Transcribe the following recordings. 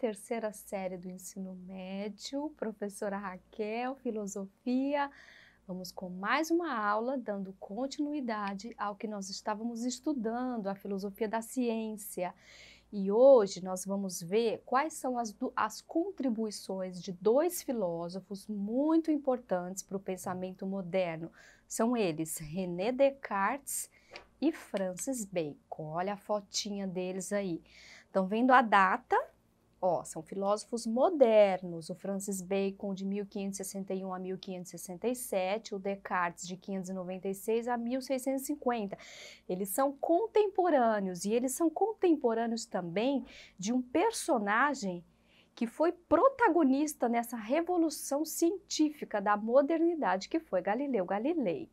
terceira série do ensino médio, professora Raquel, filosofia. Vamos com mais uma aula dando continuidade ao que nós estávamos estudando, a filosofia da ciência. E hoje nós vamos ver quais são as, as contribuições de dois filósofos muito importantes para o pensamento moderno. São eles René Descartes e Francis Bacon. Olha a fotinha deles aí. Estão vendo a data Ó, são filósofos modernos, o Francis Bacon de 1561 a 1567, o Descartes de 1596 a 1650. Eles são contemporâneos e eles são contemporâneos também de um personagem que foi protagonista nessa revolução científica da modernidade, que foi Galileu Galilei.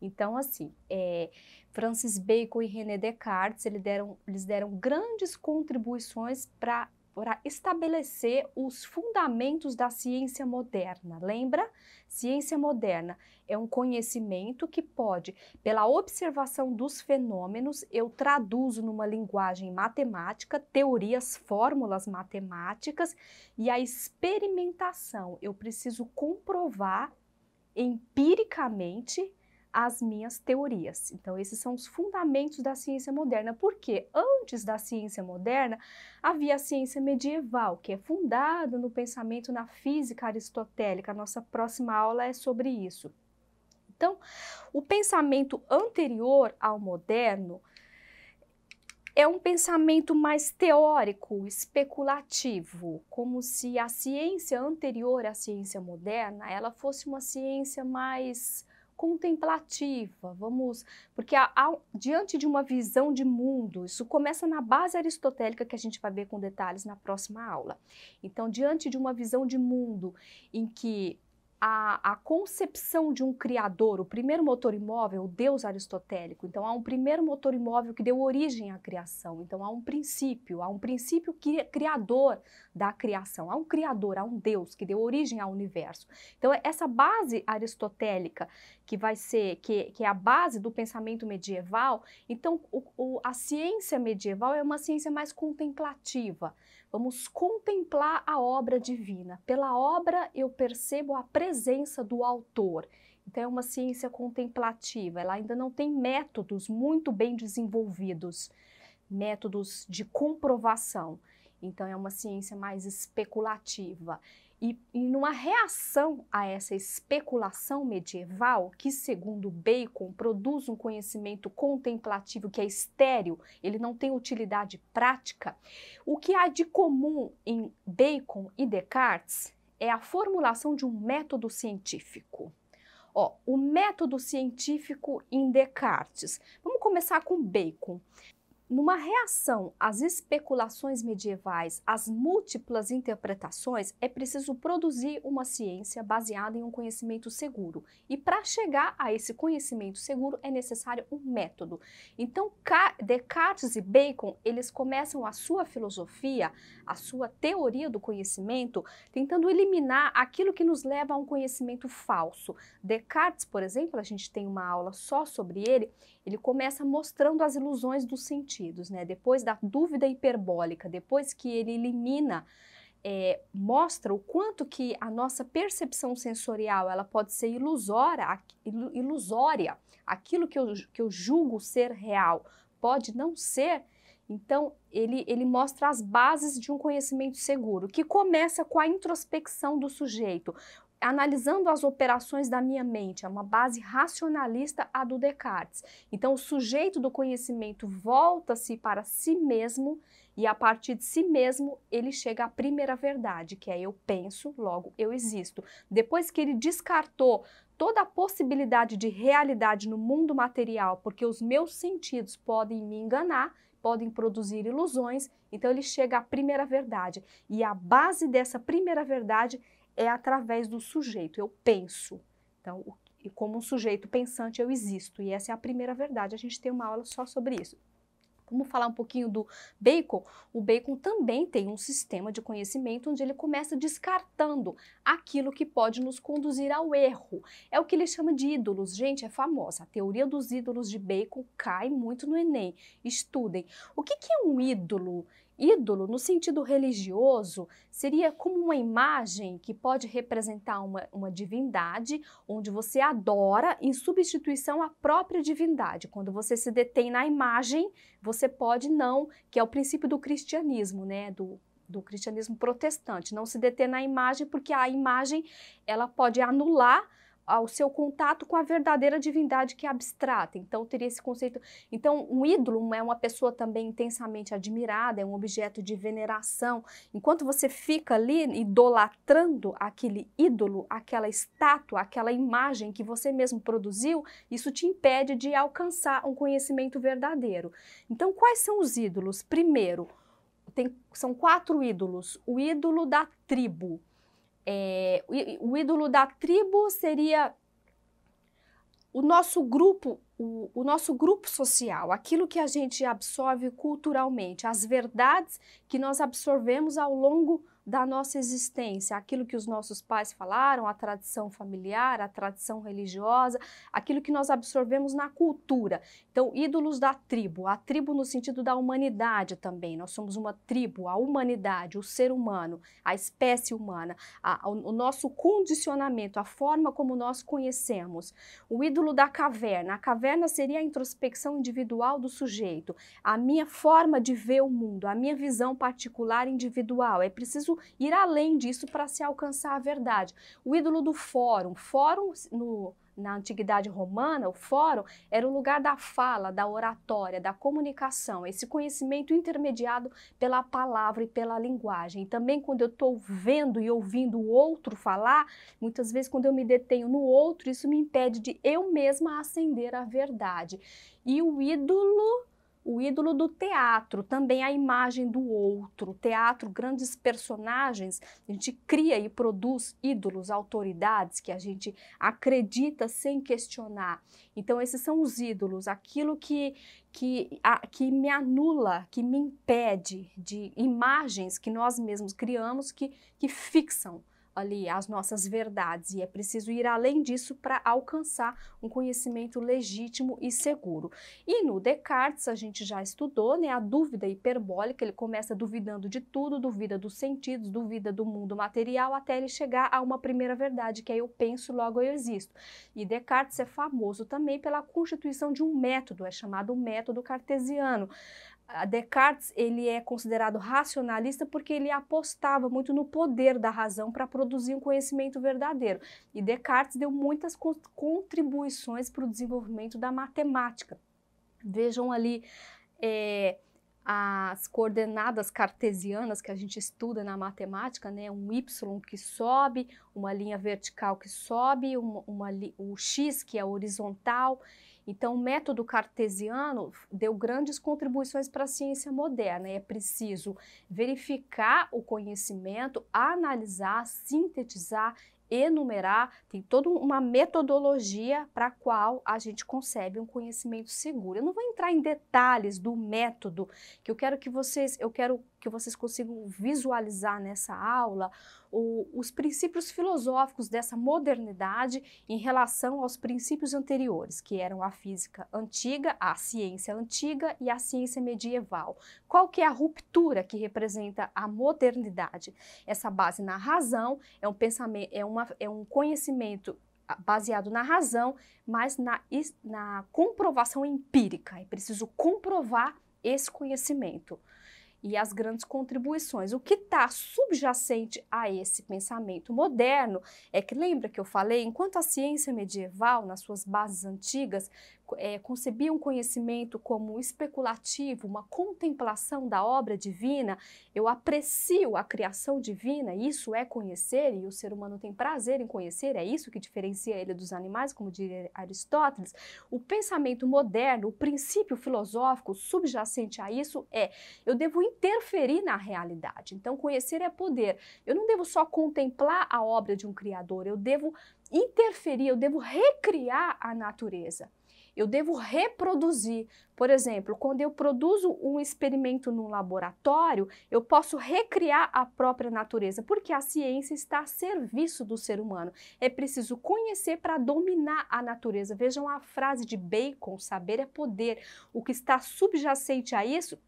Então, assim, é, Francis Bacon e René Descartes, eles deram, eles deram grandes contribuições para para estabelecer os fundamentos da ciência moderna. Lembra? Ciência moderna é um conhecimento que pode, pela observação dos fenômenos, eu traduzo numa linguagem matemática, teorias, fórmulas matemáticas e a experimentação. Eu preciso comprovar empiricamente as minhas teorias. Então, esses são os fundamentos da ciência moderna, porque antes da ciência moderna havia a ciência medieval, que é fundada no pensamento na física aristotélica. A nossa próxima aula é sobre isso. Então, o pensamento anterior ao moderno é um pensamento mais teórico, especulativo, como se a ciência anterior à ciência moderna, ela fosse uma ciência mais contemplativa, vamos, porque diante de uma visão de mundo, isso começa na base aristotélica que a gente vai ver com detalhes na próxima aula. Então, diante de uma visão de mundo em que a, a, concepção de um criador, o primeiro motor imóvel, o Deus aristotélico. Então, há um primeiro motor imóvel que deu origem à criação. Então, há um princípio, há um princípio que, criador da criação, há um criador, há um Deus que deu origem ao universo. Então, é essa base aristotélica, que vai ser, que, que é a base do pensamento medieval, então, o, o, a ciência medieval é uma ciência mais contemplativa, Vamos contemplar a obra divina. Pela obra eu percebo a presença do autor. Então é uma ciência contemplativa, ela ainda não tem métodos muito bem desenvolvidos, métodos de comprovação. Então é uma ciência mais especulativa. E, e numa reação a essa especulação medieval, que segundo Bacon produz um conhecimento contemplativo que é estéril, ele não tem utilidade prática, o que há de comum em Bacon e Descartes é a formulação de um método científico. Ó, o método científico em Descartes. Vamos começar com Bacon numa reação às especulações medievais, às múltiplas interpretações, é preciso produzir uma ciência baseada em um conhecimento seguro. E para chegar a esse conhecimento seguro é necessário um método. Então, Descartes e Bacon, eles começam a sua filosofia, a sua teoria do conhecimento, tentando eliminar aquilo que nos leva a um conhecimento falso. Descartes, por exemplo, a gente tem uma aula só sobre ele, ele começa mostrando as ilusões do sentido sentidos, né? Depois da dúvida hiperbólica, depois que ele elimina, é, mostra o quanto que a nossa percepção sensorial ela pode ser ilusória, ilusória. Aquilo que eu, que eu julgo ser real pode não ser. Então, ele, ele mostra as bases de um conhecimento seguro, que começa com a introspecção do sujeito analisando as operações da minha mente, é uma base racionalista a do Descartes. Então, o sujeito do conhecimento volta-se para si mesmo e a partir de si mesmo ele chega à primeira verdade, que é eu penso, logo eu existo. Depois que ele descartou toda a possibilidade de realidade no mundo material, porque os meus sentidos podem me enganar, podem produzir ilusões, então ele chega à primeira verdade. E a base dessa primeira verdade é através do sujeito, eu penso. Então, como um sujeito pensante, eu existo. E essa é a primeira verdade. A gente tem uma aula só sobre isso. Vamos falar um pouquinho do Bacon. O Bacon também tem um sistema de conhecimento onde ele começa descartando aquilo que pode nos conduzir ao erro. É o que ele chama de ídolos. Gente, é famosa. A teoria dos ídolos de Bacon cai muito no Enem. Estudem. O que, que é um ídolo? Ídolo, no sentido religioso, seria como uma imagem que pode representar uma, uma divindade, onde você adora em substituição à própria divindade. Quando você se detém na imagem, você pode não, que é o princípio do cristianismo, né? Do, do cristianismo protestante, não se deter na imagem, porque a imagem ela pode anular ao seu contato com a verdadeira divindade que é abstrata. Então teria esse conceito. Então um ídolo é uma pessoa também intensamente admirada, é um objeto de veneração. Enquanto você fica ali idolatrando aquele ídolo, aquela estátua, aquela imagem que você mesmo produziu, isso te impede de alcançar um conhecimento verdadeiro. Então quais são os ídolos? Primeiro, tem, são quatro ídolos. O ídolo da tribo. É, o, o ídolo da tribo seria o nosso grupo, o, o, nosso grupo social, aquilo que a gente absorve culturalmente, as verdades que nós absorvemos ao longo da nossa existência, aquilo que os nossos pais falaram, a tradição familiar, a tradição religiosa, aquilo que nós absorvemos na cultura. Então, ídolos da tribo, a tribo no sentido da humanidade também. Nós somos uma tribo, a humanidade, o ser humano, a espécie humana, a, o, o nosso condicionamento, a forma como nós conhecemos. O ídolo da caverna, a caverna seria a introspecção individual do sujeito, a minha forma de ver o mundo, a minha visão particular individual. É preciso ir além disso para se alcançar a verdade. O ídolo do fórum, fórum no na antiguidade romana, o fórum era o lugar da fala, da oratória, da comunicação, esse conhecimento intermediado pela palavra e pela linguagem. E também quando eu estou vendo e ouvindo o outro falar, muitas vezes quando eu me detenho no outro, isso me impede de eu mesma acender a verdade. E o ídolo o ídolo do teatro, também a imagem do outro. Teatro, grandes personagens, a gente cria e produz ídolos, autoridades que a gente acredita sem questionar. Então, esses são os ídolos, aquilo que, que, a, que me anula, que me impede de imagens que nós mesmos criamos que, que fixam ali as nossas verdades e é preciso ir além disso para alcançar um conhecimento legítimo e seguro. E no Descartes a gente já estudou, né, a dúvida hiperbólica, ele começa duvidando de tudo, duvida dos sentidos, duvida do mundo material até ele chegar a uma primeira verdade, que é eu penso, logo eu existo. E Descartes é famoso também pela constituição de um método, é chamado método cartesiano. Descartes ele é considerado racionalista porque ele apostava muito no poder da razão para produzir um conhecimento verdadeiro. E Descartes deu muitas contribuições para o desenvolvimento da matemática. Vejam ali é, as coordenadas cartesianas que a gente estuda na matemática, né? um y que sobe, uma linha vertical que sobe, uma, uma, o x que é horizontal então, o método cartesiano deu grandes contribuições para a ciência moderna. é preciso verificar o conhecimento, analisar, sintetizar, enumerar. Tem toda uma metodologia para a qual a gente concebe um conhecimento seguro. Eu não vou entrar em detalhes do método, que eu quero que vocês, eu quero que vocês consigam visualizar nessa aula o, os princípios filosóficos dessa modernidade em relação aos princípios anteriores, que eram a física antiga, a ciência antiga e a ciência medieval. Qual que é a ruptura que representa a modernidade? Essa base na razão é um pensamento, é, uma, é um conhecimento baseado na razão, mas na, na comprovação empírica. É preciso comprovar esse conhecimento e as grandes contribuições. O que está subjacente a esse pensamento moderno é que, lembra que eu falei, enquanto a ciência medieval, nas suas bases antigas, é, concebia um conhecimento como especulativo, uma contemplação da obra divina, eu aprecio a criação divina, isso é conhecer, e o ser humano tem prazer em conhecer, é isso que diferencia ele dos animais, como diria Aristóteles. O pensamento moderno, o princípio filosófico subjacente a isso é: eu devo interferir na realidade. Então, conhecer é poder. Eu não devo só contemplar a obra de um criador, eu devo interferir, eu devo recriar a natureza eu devo reproduzir. Por exemplo, quando eu produzo um experimento num laboratório, eu posso recriar a própria natureza, porque a ciência está a serviço do ser humano. É preciso conhecer para dominar a natureza. Vejam a frase de Bacon: saber é poder. O que está subjacente a isso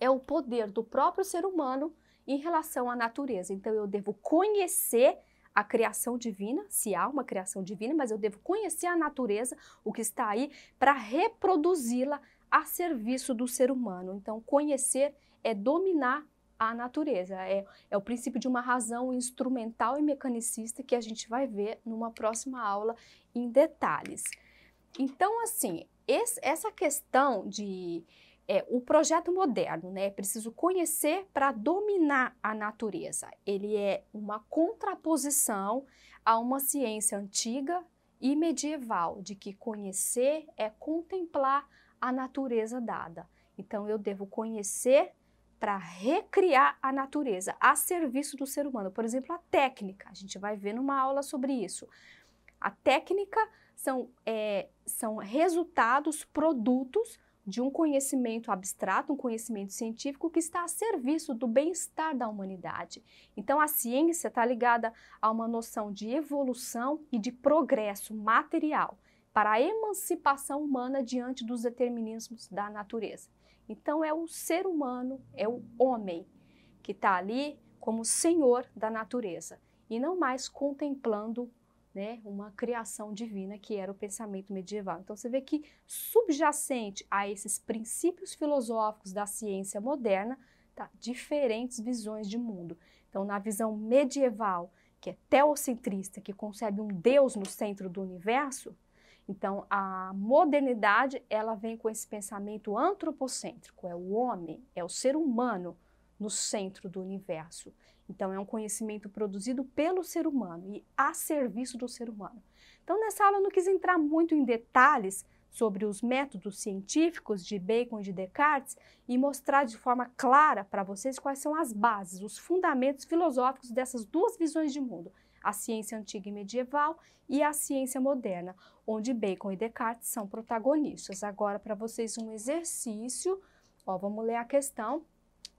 é o poder do próprio ser humano em relação à natureza. Então eu devo conhecer a criação divina, se há uma criação divina, mas eu devo conhecer a natureza, o que está aí, para reproduzi-la a serviço do ser humano. Então, conhecer é dominar a natureza. É, é o princípio de uma razão instrumental e mecanicista que a gente vai ver numa próxima aula em detalhes. Então, assim, esse, essa questão de é o projeto moderno, né? É preciso conhecer para dominar a natureza. Ele é uma contraposição a uma ciência antiga e medieval de que conhecer é contemplar a natureza dada. Então eu devo conhecer para recriar a natureza a serviço do ser humano. Por exemplo, a técnica. A gente vai ver numa aula sobre isso. A técnica são, é, são resultados, produtos de um conhecimento abstrato, um conhecimento científico que está a serviço do bem-estar da humanidade. Então, a ciência está ligada a uma noção de evolução e de progresso material para a emancipação humana diante dos determinismos da natureza. Então, é o ser humano, é o homem, que está ali como senhor da natureza e não mais contemplando né, uma criação divina que era o pensamento medieval. Então você vê que subjacente a esses princípios filosóficos da ciência moderna, tá, diferentes visões de mundo. Então na visão medieval, que é teocentrista, que concebe um Deus no centro do universo, então a modernidade ela vem com esse pensamento antropocêntrico, é o homem, é o ser humano no centro do universo. Então, é um conhecimento produzido pelo ser humano e a serviço do ser humano. Então, nessa aula, eu não quis entrar muito em detalhes sobre os métodos científicos de Bacon e de Descartes e mostrar de forma clara para vocês quais são as bases, os fundamentos filosóficos dessas duas visões de mundo, a ciência antiga e medieval e a ciência moderna, onde Bacon e Descartes são protagonistas. Agora, para vocês, um exercício. Ó, vamos ler a questão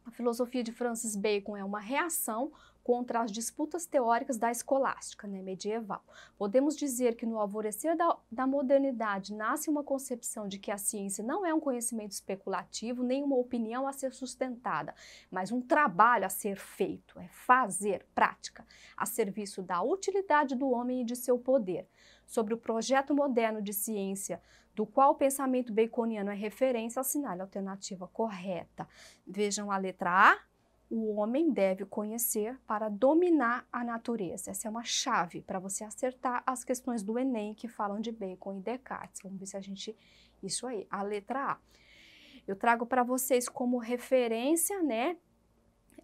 a filosofia de Francis Bacon é uma reação contra as disputas teóricas da escolástica né, medieval. Podemos dizer que no alvorecer da, da, modernidade nasce uma concepção de que a ciência não é um conhecimento especulativo, nem uma opinião a ser sustentada, mas um trabalho a ser feito, é fazer, prática, a serviço da utilidade do homem e de seu poder. Sobre o projeto moderno de ciência, do qual o pensamento baconiano é referência, assinale a alternativa correta. Vejam a letra A, o homem deve conhecer para dominar a natureza. Essa é uma chave para você acertar as questões do Enem que falam de Bacon e Descartes. Vamos ver se a gente. Isso aí, a letra A. Eu trago para vocês como referência, né?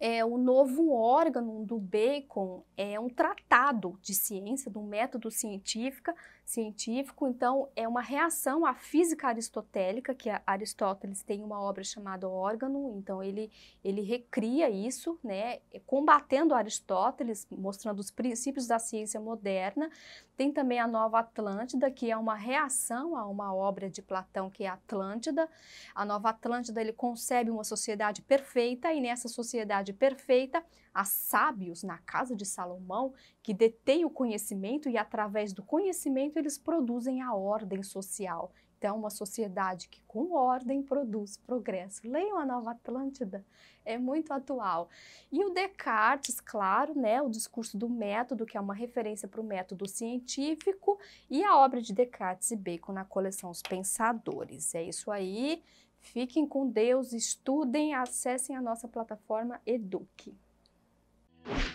É, o novo órgão do Bacon é um tratado de ciência, do método científico científico. Então, é uma reação à física aristotélica, que Aristóteles tem uma obra chamada Órgano, então ele, ele recria isso, né, combatendo Aristóteles, mostrando os princípios da ciência moderna. Tem também a Nova Atlântida, que é uma reação a uma obra de Platão, que é Atlântida. A Nova Atlântida, ele concebe uma sociedade perfeita, e nessa sociedade perfeita, Há sábios na casa de Salomão que detêm o conhecimento e, através do conhecimento, eles produzem a ordem social. Então, uma sociedade que com ordem produz progresso. Leiam a Nova Atlântida, é muito atual. E o Descartes, claro, né, o discurso do método, que é uma referência para o método científico, e a obra de Descartes e Bacon na coleção Os Pensadores. É isso aí. Fiquem com Deus, estudem, acessem a nossa plataforma Eduque. you